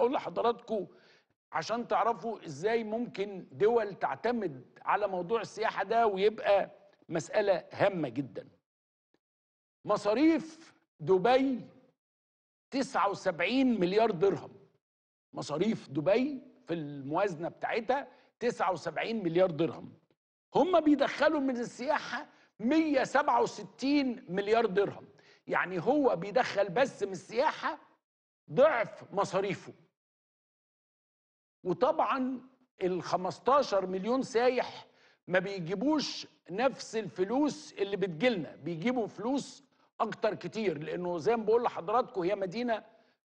اقول لحضراتكم عشان تعرفوا ازاي ممكن دول تعتمد على موضوع السياحه ده ويبقى مساله هامه جدا مصاريف دبي 79 مليار درهم مصاريف دبي في الموازنه بتاعتها 79 مليار درهم هم بيدخلوا من السياحه 167 مليار درهم يعني هو بيدخل بس من السياحه ضعف مصاريفه وطبعا ال 15 مليون سايح ما بيجيبوش نفس الفلوس اللي بتجيلنا بيجيبوا فلوس اكتر كتير لانه زي ما بقول لحضراتكم هي مدينه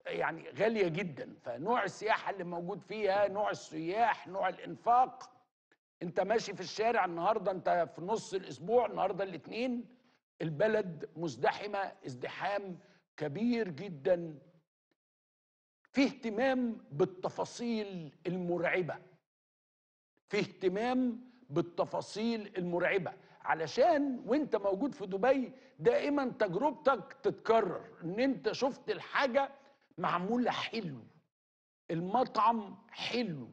يعني غاليه جدا فنوع السياحه اللي موجود فيها نوع السياح نوع الانفاق انت ماشي في الشارع النهارده انت في نص الاسبوع النهارده الاثنين البلد مزدحمه ازدحام كبير جدا في اهتمام بالتفاصيل المرعبه في اهتمام بالتفاصيل المرعبه علشان وانت موجود في دبي دائما تجربتك تتكرر ان انت شفت الحاجه معموله حلو المطعم حلو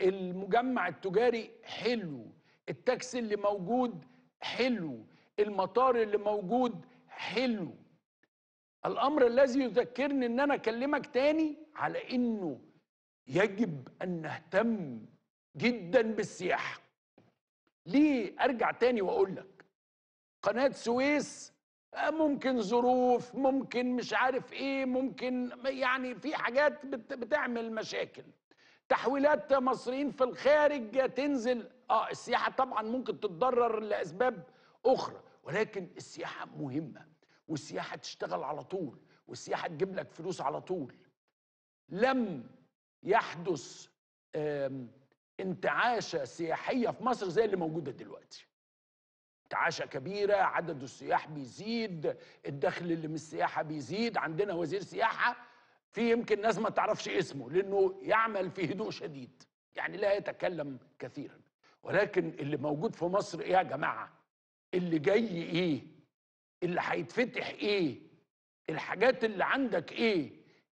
المجمع التجاري حلو التاكسي اللي موجود حلو المطار اللي موجود حلو الامر الذي يذكرني ان انا اكلمك تاني على انه يجب ان نهتم جدا بالسياحه ليه ارجع تاني واقول لك قناه سويس آه، ممكن ظروف ممكن مش عارف ايه ممكن يعني في حاجات بتعمل مشاكل تحويلات مصريين في الخارج تنزل اه السياحه طبعا ممكن تتضرر لاسباب اخرى ولكن السياحه مهمه والسياحه تشتغل على طول والسياحه تجيب لك فلوس على طول لم يحدث انتعاشه سياحيه في مصر زي اللي موجوده دلوقتي انتعاشه كبيره عدد السياح بيزيد الدخل اللي من السياحه بيزيد عندنا وزير سياحه في يمكن ناس ما تعرفش اسمه لانه يعمل في هدوء شديد يعني لا يتكلم كثيرا ولكن اللي موجود في مصر ايه يا جماعه اللي جاي ايه اللي هيتفتح ايه الحاجات اللي عندك ايه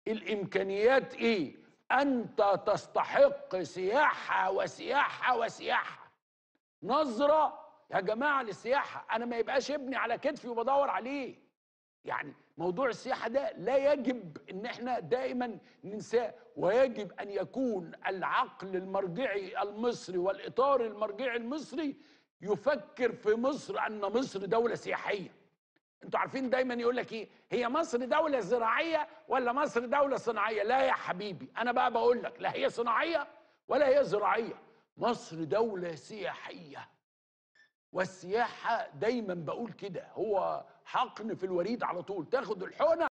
الامكانيات ايه انت تستحق سياحه وسياحه وسياحه نظره يا جماعه للسياحه انا ما يبقاش ابني على كتفي وبدور عليه يعني موضوع السياحه ده لا يجب ان احنا دائما ننساه ويجب ان يكون العقل المرجعي المصري والاطار المرجعي المصري يفكر في مصر ان مصر دوله سياحيه انتوا عارفين دايما يقول لك ايه هي مصر دوله زراعيه ولا مصر دوله صناعيه لا يا حبيبي انا بقى بقول لك لا هي صناعيه ولا هي زراعيه مصر دوله سياحيه والسياحه دايما بقول كده هو حقن في الوريد على طول تاخد الحقنه